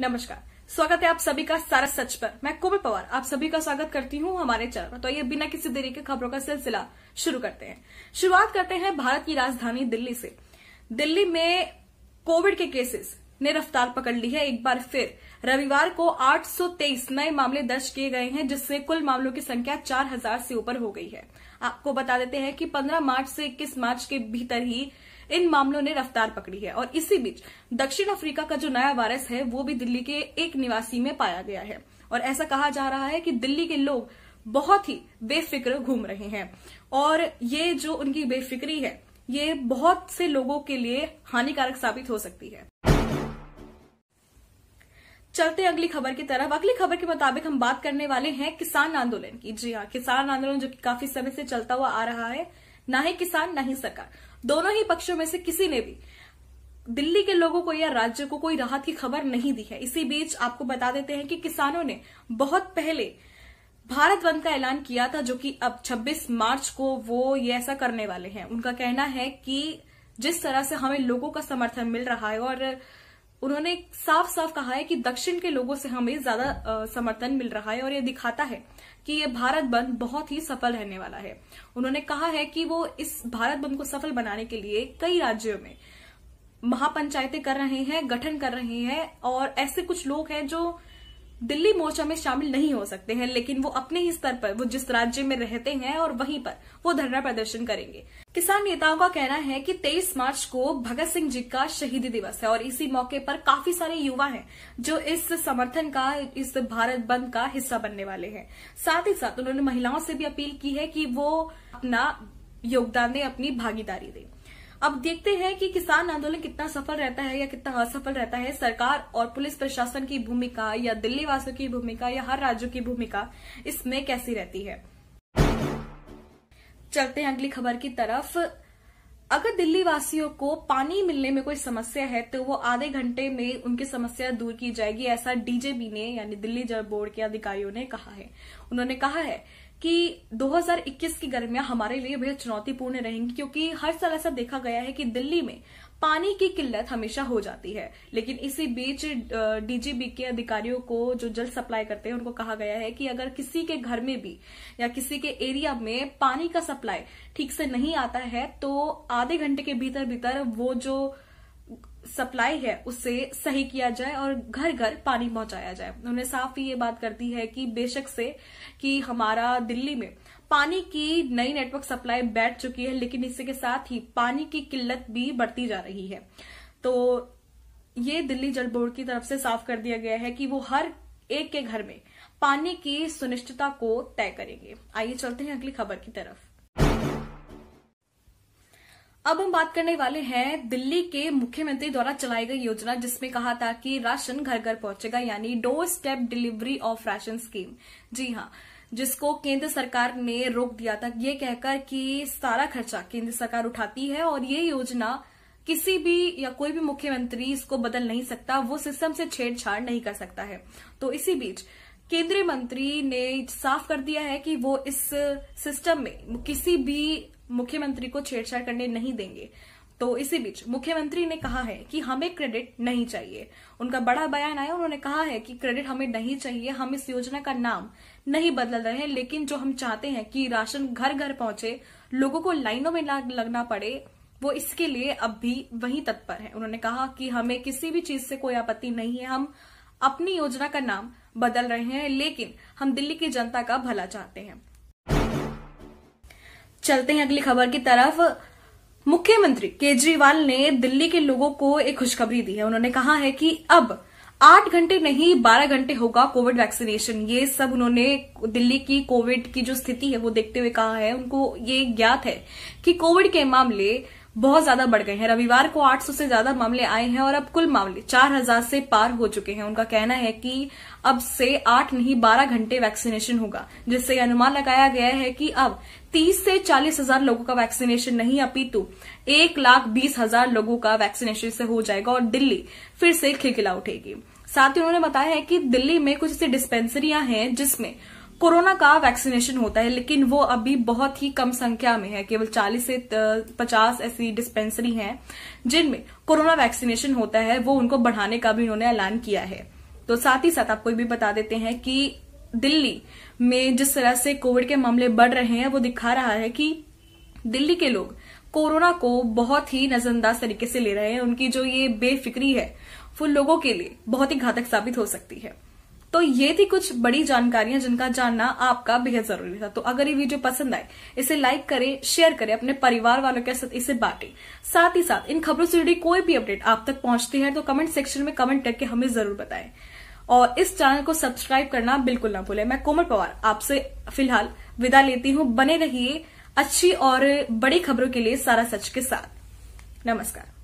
नमस्कार स्वागत है आप सभी का सारा सच पर मैं कोमल पवार आप सभी का स्वागत करती हूं हमारे चैनल तो ये बिना किसी देरी के खबरों का सिलसिला शुरू करते हैं शुरुआत करते हैं भारत की राजधानी दिल्ली से दिल्ली में कोविड के केसेस ने रफ्तार पकड़ ली है एक बार फिर रविवार को 823 नए मामले दर्ज किए गए हैं जिससे कुल मामलों की संख्या 4000 से ऊपर हो गई है आपको बता देते हैं कि 15 मार्च से 21 मार्च के भीतर ही इन मामलों ने रफ्तार पकड़ी है और इसी बीच दक्षिण अफ्रीका का जो नया वायरस है वो भी दिल्ली के एक निवासी में पाया गया है और ऐसा कहा जा रहा है कि दिल्ली के लोग बहुत ही बेफिक्र घूम रहे हैं और ये जो उनकी बेफिक्री है ये बहुत से लोगों के लिए हानिकारक साबित हो सकती है चलते अगली खबर की तरफ अगली खबर के मुताबिक हम बात करने वाले हैं किसान आंदोलन की जी हाँ किसान आंदोलन जो कि काफी समय से चलता हुआ आ रहा है ना ही किसान ना ही सरकार दोनों ही पक्षों में से किसी ने भी दिल्ली के लोगों को या राज्य को कोई राहत की खबर नहीं दी है इसी बीच आपको बता देते हैं कि किसानों ने बहुत पहले भारत बंद का ऐलान किया था जो कि अब 26 मार्च को वो ये ऐसा करने वाले हैं उनका कहना है कि जिस तरह से हमें लोगों का समर्थन मिल रहा है और उन्होंने साफ साफ कहा है कि दक्षिण के लोगों से हमें ज्यादा समर्थन मिल रहा है और ये दिखाता है कि ये भारत बंद बहुत ही सफल रहने वाला है उन्होंने कहा है कि वो इस भारत बंद को सफल बनाने के लिए कई राज्यों में महापंचायतें कर रहे हैं गठन कर रहे हैं और ऐसे कुछ लोग हैं जो दिल्ली मोर्चा में शामिल नहीं हो सकते हैं लेकिन वो अपने ही स्तर पर वो जिस राज्य में रहते हैं और वहीं पर वो धरना प्रदर्शन करेंगे किसान नेताओं का कहना है कि 23 मार्च को भगत सिंह जी का शहीदी दिवस है और इसी मौके पर काफी सारे युवा हैं जो इस समर्थन का इस भारत बंद का हिस्सा बनने वाले हैं साथ ही साथ उन्होंने महिलाओं से भी अपील की है कि वो अपना योगदान दें अपनी भागीदारी दें अब देखते हैं कि किसान आंदोलन कितना सफल रहता है या कितना असफल रहता है सरकार और पुलिस प्रशासन की भूमिका या दिल्ली वासियों की भूमिका या हर राज्यों की भूमिका इसमें कैसी रहती है चलते हैं अगली खबर की तरफ अगर दिल्ली वासियों को पानी मिलने में कोई समस्या है तो वो आधे घंटे में उनकी समस्या दूर की जाएगी ऐसा डीजेपी ने यानी दिल्ली जल बोर्ड के अधिकारियों ने कहा है उन्होंने कहा है कि 2021 की गर्मियां हमारे लिए बेहद चुनौतीपूर्ण रहेंगी क्योंकि हर साल ऐसा देखा गया है कि दिल्ली में पानी की किल्लत हमेशा हो जाती है लेकिन इसी बीच डीजीबी के अधिकारियों को जो जल सप्लाई करते हैं उनको कहा गया है कि अगर किसी के घर में भी या किसी के एरिया में पानी का सप्लाई ठीक से नहीं आता है तो आधे घंटे के भीतर भीतर वो जो सप्लाई है उसे सही किया जाए और घर घर पानी पहुंचाया जाए उन्होंने साफ ही ये बात कर दी है कि बेशक से कि हमारा दिल्ली में पानी की नई नेटवर्क सप्लाई बैठ चुकी है लेकिन इसी के साथ ही पानी की किल्लत भी बढ़ती जा रही है तो ये दिल्ली जल बोर्ड की तरफ से साफ कर दिया गया है कि वो हर एक के घर में पानी की सुनिश्चितता को तय करेंगे आइए चलते हैं अगली खबर की तरफ अब हम बात करने वाले हैं दिल्ली के मुख्यमंत्री द्वारा चलाई गई योजना जिसमें कहा था कि राशन घर घर पहुंचेगा यानी door step delivery of ration scheme जी हाँ जिसको केंद्र सरकार ने रोक दिया था ये कहकर कि सारा खर्चा केंद्र सरकार उठाती है और ये योजना किसी भी या कोई भी मुख्यमंत्री इसको बदल नहीं सकता वो सिस्टम से छेड़छाड़ नहीं कर सकता है तो इसी बीच केंद्रीय मंत्री ने साफ कर दिया है कि वो इस सिस्टम में किसी भी मुख्यमंत्री को छेड़छाड़ करने नहीं देंगे तो इसी बीच मुख्यमंत्री ने कहा है कि हमें क्रेडिट नहीं चाहिए उनका बड़ा बयान आया उन्होंने कहा है कि क्रेडिट हमें नहीं चाहिए हम इस योजना का नाम नहीं बदल रहे हैं लेकिन जो हम चाहते हैं कि राशन घर घर पहुंचे लोगों को लाइनों में लगना पड़े वो इसके लिए अब भी वही तत्पर है उन्होंने कहा कि हमें किसी भी चीज से कोई आपत्ति नहीं है हम अपनी योजना का नाम बदल रहे हैं लेकिन हम दिल्ली की जनता का भला चाहते हैं चलते हैं अगली खबर की तरफ मुख्यमंत्री केजरीवाल ने दिल्ली के लोगों को एक खुशखबरी दी है उन्होंने कहा है कि अब आठ घंटे नहीं बारह घंटे होगा कोविड वैक्सीनेशन ये सब उन्होंने दिल्ली की कोविड की जो स्थिति है वो देखते हुए कहा है उनको ये ज्ञात है कि कोविड के मामले बहुत ज्यादा बढ़ गए हैं रविवार को 800 से ज्यादा मामले आए हैं और अब कुल मामले 4000 से पार हो चुके हैं उनका कहना है कि अब से आठ नहीं बारह घंटे वैक्सीनेशन होगा जिससे अनुमान लगाया गया है कि अब तीस से चालीस हजार लोगों का वैक्सीनेशन नहीं अपितु एक लाख बीस हजार लोगों का वैक्सीनेशन से हो जाएगा और दिल्ली फिर से खिलखिला उठेगी साथ ही उन्होंने बताया है कि दिल्ली में कुछ ऐसी डिस्पेंसरियां हैं जिसमें कोरोना का वैक्सीनेशन होता है लेकिन वो अभी बहुत ही कम संख्या में है केवल 40 से 50 ऐसी डिस्पेंसरी हैं जिनमें कोरोना वैक्सीनेशन होता है वो उनको बढ़ाने का भी उन्होंने ऐलान किया है तो साथ ही साथ आपको भी बता देते हैं कि दिल्ली में जिस तरह से कोविड के मामले बढ़ रहे हैं वो दिखा रहा है कि दिल्ली के लोग कोरोना को बहुत ही नजरअंदाज तरीके से ले रहे हैं उनकी जो ये बेफिक्री है वो लोगों के लिए बहुत ही घातक साबित हो सकती है तो ये थी कुछ बड़ी जानकारियां जिनका जानना आपका बेहद जरूरी था तो अगर ये वीडियो पसंद आए इसे लाइक करें शेयर करें अपने परिवार वालों के साथ इसे बांटें साथ ही साथ इन खबरों से जुड़ी कोई भी अपडेट आप तक पहुंचती है तो कमेंट सेक्शन में कमेंट करके हमें जरूर बताएं और इस चैनल को सब्सक्राइब करना बिल्कुल ना भूले मैं कोमल पवार आपसे फिलहाल विदा लेती हूं बने रहिए अच्छी और बड़ी खबरों के लिए सारा सच के साथ नमस्कार